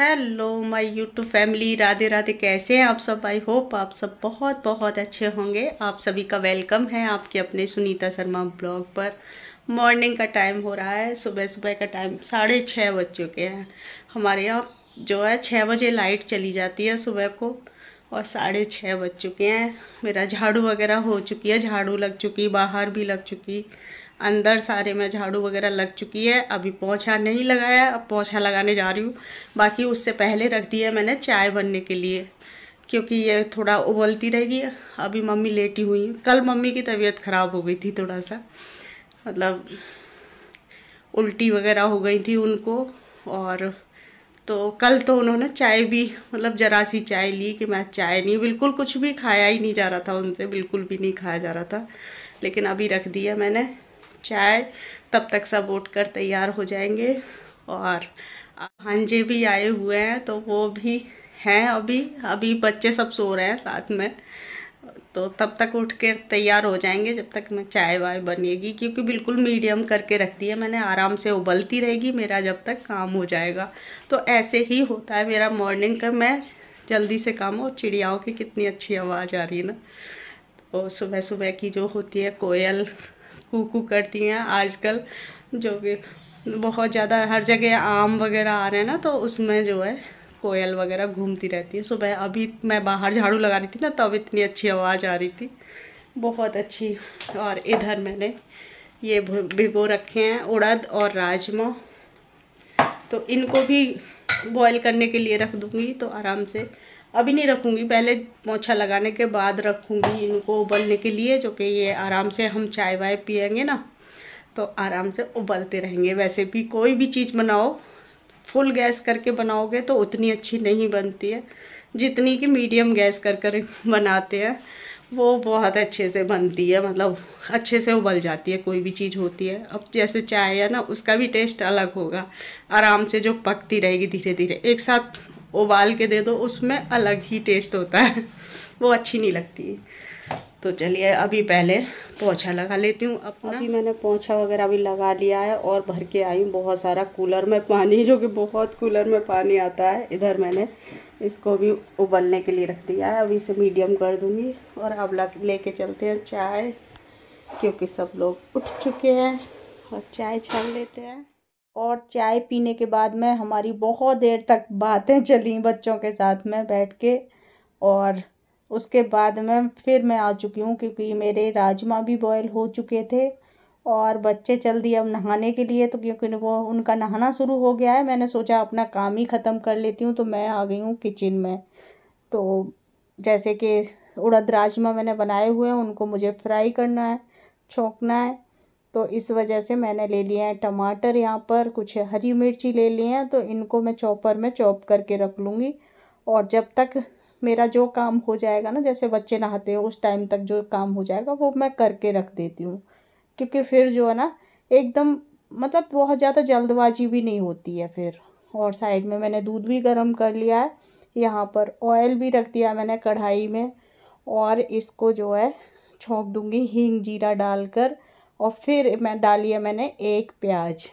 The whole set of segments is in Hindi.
hello my YouTube family Radhe Radhe कैसे हैं आप सब आई होप आप सब बहुत बहुत अच्छे होंगे आप सभी का वेलकम है आपके अपने सुनीता शर्मा ब्लॉग पर मॉर्निंग का टाइम हो रहा है सुबह सुबह का टाइम साढ़े छः बज चुके हैं हमारे यहाँ जो है छः बजे लाइट चली जाती है सुबह को और साढ़े छः बज चुके हैं मेरा झाड़ू वगैरह हो चुकी है झाड़ू लग चुकी बाहर भी लग चुकी अंदर सारे में झाड़ू वगैरह लग चुकी है अभी पोछा नहीं लगाया अब पोछा लगाने जा रही हूँ बाकी उससे पहले रख दिया मैंने चाय बनने के लिए क्योंकि ये थोड़ा उबलती रहेगी अभी मम्मी लेटी हुई कल मम्मी की तबीयत ख़राब हो गई थी थोड़ा सा मतलब उल्टी वगैरह हो गई थी उनको और तो कल तो उन्होंने चाय भी मतलब जरा सी चाय ली कि मैं चाय नहीं बिल्कुल कुछ भी खाया ही नहीं जा रहा था उनसे बिल्कुल भी नहीं खाया जा रहा था लेकिन अभी रख दिया मैंने चाय तब तक सब उठ कर तैयार हो जाएंगे और हांजे भी आए हुए हैं तो वो भी हैं अभी अभी बच्चे सब सो रहे हैं साथ में तो तब तक उठ कर तैयार हो जाएंगे जब तक मैं चाय वाय बनेगी क्योंकि बिल्कुल मीडियम करके रख दी है मैंने आराम से उबलती रहेगी मेरा जब तक काम हो जाएगा तो ऐसे ही होता है मेरा मॉर्निंग का मैं जल्दी से काम और चिड़ियाओं की कितनी अच्छी आवाज़ आ रही है ना और सुबह सुबह की जो होती है कोयल कू करती हैं आजकल जो कि बहुत ज़्यादा हर जगह आम वगैरह आ रहे हैं ना तो उसमें जो है कोयल वगैरह घूमती रहती है सुबह अभी मैं बाहर झाड़ू लगा रही थी ना तब इतनी अच्छी आवाज़ आ रही थी बहुत अच्छी और इधर मैंने ये भिगो रखे हैं उड़द और राजमा तो इनको भी बॉईल करने के लिए रख दूँगी तो आराम से अभी नहीं रखूँगी पहले पोछा लगाने के बाद रखूँगी इनको उबलने के लिए जो कि ये आराम से हम चाय वाय पियेंगे ना तो आराम से उबलते रहेंगे वैसे भी कोई भी चीज़ बनाओ फुल गैस करके बनाओगे तो उतनी अच्छी नहीं बनती है जितनी कि मीडियम गैस कर कर बनाते हैं वो बहुत अच्छे से बनती है मतलब अच्छे से उबल जाती है कोई भी चीज़ होती है अब जैसे चाय है ना उसका भी टेस्ट अलग होगा आराम से जो पकती रहेगी धीरे धीरे एक साथ उबाल के दे दो उसमें अलग ही टेस्ट होता है वो अच्छी नहीं लगती तो चलिए अभी पहले पोछा लगा लेती हूँ अपना अभी मैंने पोछा वगैरह भी लगा लिया है और भर के आई हूँ बहुत सारा कूलर में पानी जो कि बहुत कूलर में पानी आता है इधर मैंने इसको भी उबलने के लिए रख दिया है अभी इसे मीडियम कर दूँगी और अब लेके चलते हैं चाय क्योंकि सब लोग उठ चुके हैं और चाय छान लेते हैं और चाय पीने के बाद में हमारी बहुत देर तक बातें चली बच्चों के साथ में बैठ के और उसके बाद में फिर मैं आ चुकी हूँ क्योंकि मेरे राजमा भी बॉयल हो चुके थे और बच्चे चल दिए अब नहाने के लिए तो क्योंकि वो उनका नहाना शुरू हो गया है मैंने सोचा अपना काम ही ख़त्म कर लेती हूँ तो मैं आ गई हूँ किचन में तो जैसे कि उड़द राजमा मैंने बनाए हुए हैं उनको मुझे फ्राई करना है छोंकना है तो इस वजह से मैंने ले लिए हैं टमाटर यहाँ पर कुछ हरी मिर्ची ले लिए हैं तो इनको मैं चॉपर में चॉप करके रख लूँगी और जब तक मेरा जो काम हो जाएगा ना जैसे बच्चे नहाते हैं उस टाइम तक जो काम हो जाएगा वो मैं करके रख देती हूँ क्योंकि फिर जो है ना एकदम मतलब बहुत ज़्यादा जल्दबाजी भी नहीं होती है फिर और साइड में मैंने दूध भी गर्म कर लिया है यहाँ पर ऑयल भी रख दिया मैंने कढ़ाई में और इसको जो है छोंक दूँगी हींग जीरा डालकर और फिर मैं डालिए मैंने एक प्याज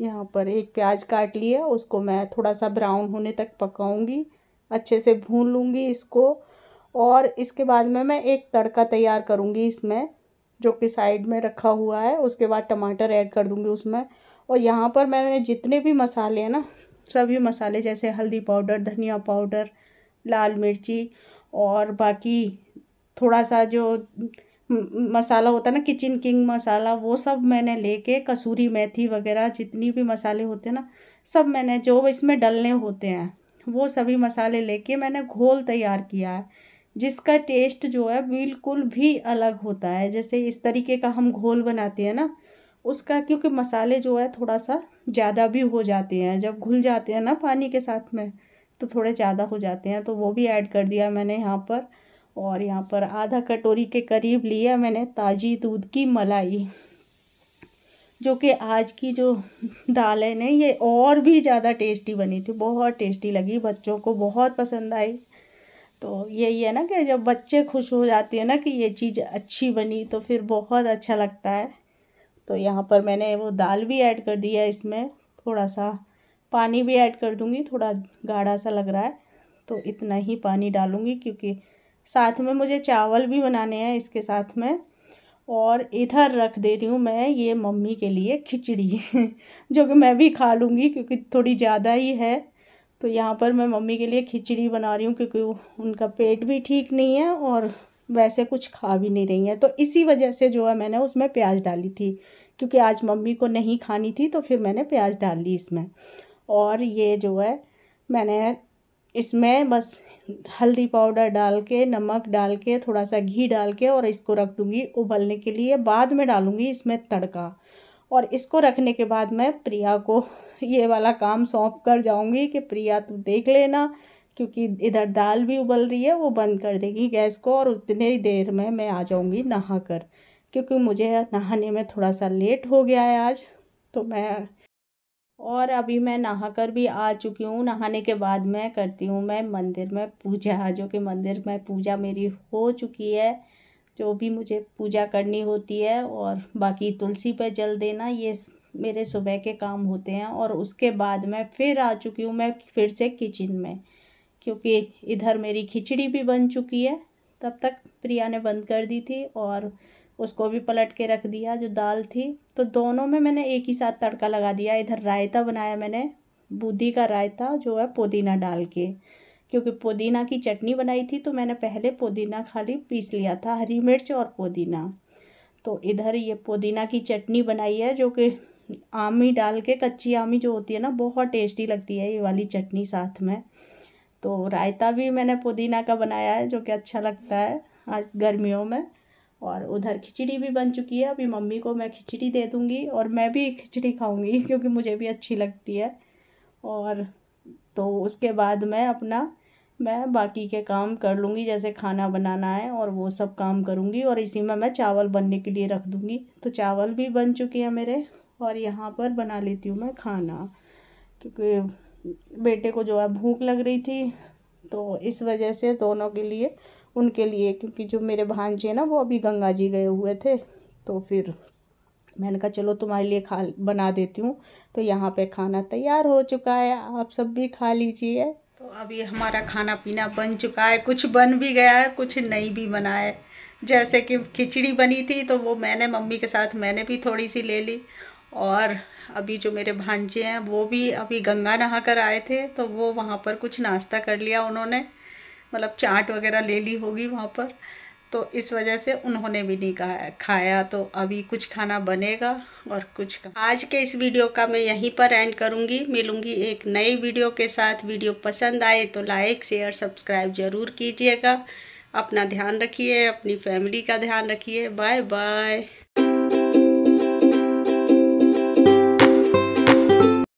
यहाँ पर एक प्याज काट लिया उसको मैं थोड़ा सा ब्राउन होने तक पकाऊंगी अच्छे से भून लूँगी इसको और इसके बाद में मैं एक तड़का तैयार करूँगी इसमें जो कि साइड में रखा हुआ है उसके बाद टमाटर ऐड कर दूँगी उसमें और यहाँ पर मैंने जितने भी मसाले हैं ना सभी मसाले जैसे हल्दी पाउडर धनिया पाउडर लाल मिर्ची और बाकी थोड़ा सा जो मसाला होता है ना किचन किंग मसाला वो सब मैंने लेके कसूरी मेथी वगैरह जितनी भी मसाले होते हैं ना सब मैंने जो इसमें डलने होते हैं वो सभी मसाले लेके मैंने घोल तैयार किया है जिसका टेस्ट जो है बिल्कुल भी अलग होता है जैसे इस तरीके का हम घोल बनाते हैं ना उसका क्योंकि मसाले जो है थोड़ा सा ज़्यादा भी हो जाते हैं जब घुल जाते हैं ना पानी के साथ में तो थोड़े ज़्यादा हो जाते हैं तो वो भी ऐड कर दिया मैंने यहाँ पर और यहाँ पर आधा कटोरी के करीब लिया मैंने ताज़ी दूध की मलाई जो कि आज की जो दाल है ना ये और भी ज़्यादा टेस्टी बनी थी बहुत टेस्टी लगी बच्चों को बहुत पसंद आई तो यही है ना कि जब बच्चे खुश हो जाते हैं ना कि ये चीज़ अच्छी बनी तो फिर बहुत अच्छा लगता है तो यहाँ पर मैंने वो दाल भी ऐड कर दिया इसमें थोड़ा सा पानी भी ऐड कर दूँगी थोड़ा गाढ़ा सा लग रहा है तो इतना ही पानी डालूँगी क्योंकि साथ में मुझे चावल भी बनाने हैं इसके साथ में और इधर रख दे रही हूँ मैं ये मम्मी के लिए खिचड़ी जो कि मैं भी खा लूँगी क्योंकि थोड़ी ज़्यादा ही है तो यहाँ पर मैं मम्मी के लिए खिचड़ी बना रही हूँ क्योंकि उनका पेट भी ठीक नहीं है और वैसे कुछ खा भी नहीं रही है तो इसी वजह से जो है मैंने उसमें प्याज डाली थी क्योंकि आज मम्मी को नहीं खानी थी तो फिर मैंने प्याज डाल ली इसमें और ये जो है मैंने इसमें बस हल्दी पाउडर डाल के नमक डाल के थोड़ा सा घी डाल के और इसको रख दूँगी उबलने के लिए बाद में डालूँगी इसमें तड़का और इसको रखने के बाद मैं प्रिया को ये वाला काम सौंप कर जाऊँगी कि प्रिया तू देख लेना क्योंकि इधर दाल भी उबल रही है वो बंद कर देगी गैस को और उतने ही देर में मैं आ जाऊँगी नहा कर क्योंकि मुझे नहाने में थोड़ा सा लेट हो गया है आज तो मैं और अभी मैं नहा कर भी आ चुकी हूँ नहाने के बाद मैं करती हूँ मैं मंदिर में पूजा जो कि मंदिर में पूजा मेरी हो चुकी है जो भी मुझे पूजा करनी होती है और बाकी तुलसी पर जल देना ये मेरे सुबह के काम होते हैं और उसके बाद मैं फिर आ चुकी हूँ मैं फिर से किचन में क्योंकि इधर मेरी खिचड़ी भी बन चुकी है तब तक प्रिया ने बंद कर दी थी और उसको भी पलट के रख दिया जो दाल थी तो दोनों में मैंने एक ही साथ तड़का लगा दिया इधर रायता बनाया मैंने बूंदी का रायता जो है पुदीना डाल के क्योंकि पुदीना की चटनी बनाई थी तो मैंने पहले पुदीना खाली पीस लिया था हरी मिर्च और पुदीना तो इधर ये पुदीना की चटनी बनाई है जो कि आमी डाल के कच्ची आमी जो होती है ना बहुत टेस्टी लगती है ये वाली चटनी साथ में तो रायता भी मैंने पुदीना का बनाया है जो कि अच्छा लगता है आज गर्मियों में और उधर खिचड़ी भी बन चुकी है अभी मम्मी को मैं खिचड़ी दे दूँगी और मैं भी खिचड़ी खाऊँगी क्योंकि मुझे भी अच्छी लगती है और तो उसके बाद मैं अपना मैं बाकी के काम कर लूँगी जैसे खाना बनाना है और वो सब काम करूँगी और इसी में मैं चावल बनने के लिए रख दूँगी तो चावल भी बन चुके हैं मेरे और यहाँ पर बना लेती हूँ मैं खाना क्योंकि बेटे को जो है भूख लग रही थी तो इस वजह से दोनों के लिए उनके लिए क्योंकि जो मेरे भांजे हैं ना वो अभी गंगा जी गए हुए थे तो फिर मैंने कहा चलो तुम्हारे लिए खा बना देती हूँ तो यहाँ पे खाना तैयार हो चुका है आप सब भी खा लीजिए तो अभी हमारा खाना पीना बन चुका है कुछ बन भी गया है कुछ नहीं भी बना है जैसे कि खिचड़ी बनी थी तो वो मैंने मम्मी के साथ मैंने भी थोड़ी सी ले ली और अभी जो मेरे भांजे हैं वो भी अभी गंगा नहा कर आए थे तो वो वहाँ पर कुछ नाश्ता कर लिया उन्होंने मतलब चाट वगैरह ले ली होगी वहाँ पर तो इस वजह से उन्होंने भी नहीं कहा खाया तो अभी कुछ खाना बनेगा और कुछ आज के इस वीडियो का मैं यहीं पर एंड करूँगी मिलूँगी एक नई वीडियो के साथ वीडियो पसंद आए तो लाइक शेयर सब्सक्राइब ज़रूर कीजिएगा अपना ध्यान रखिए अपनी फैमिली का ध्यान रखिए बाय बाय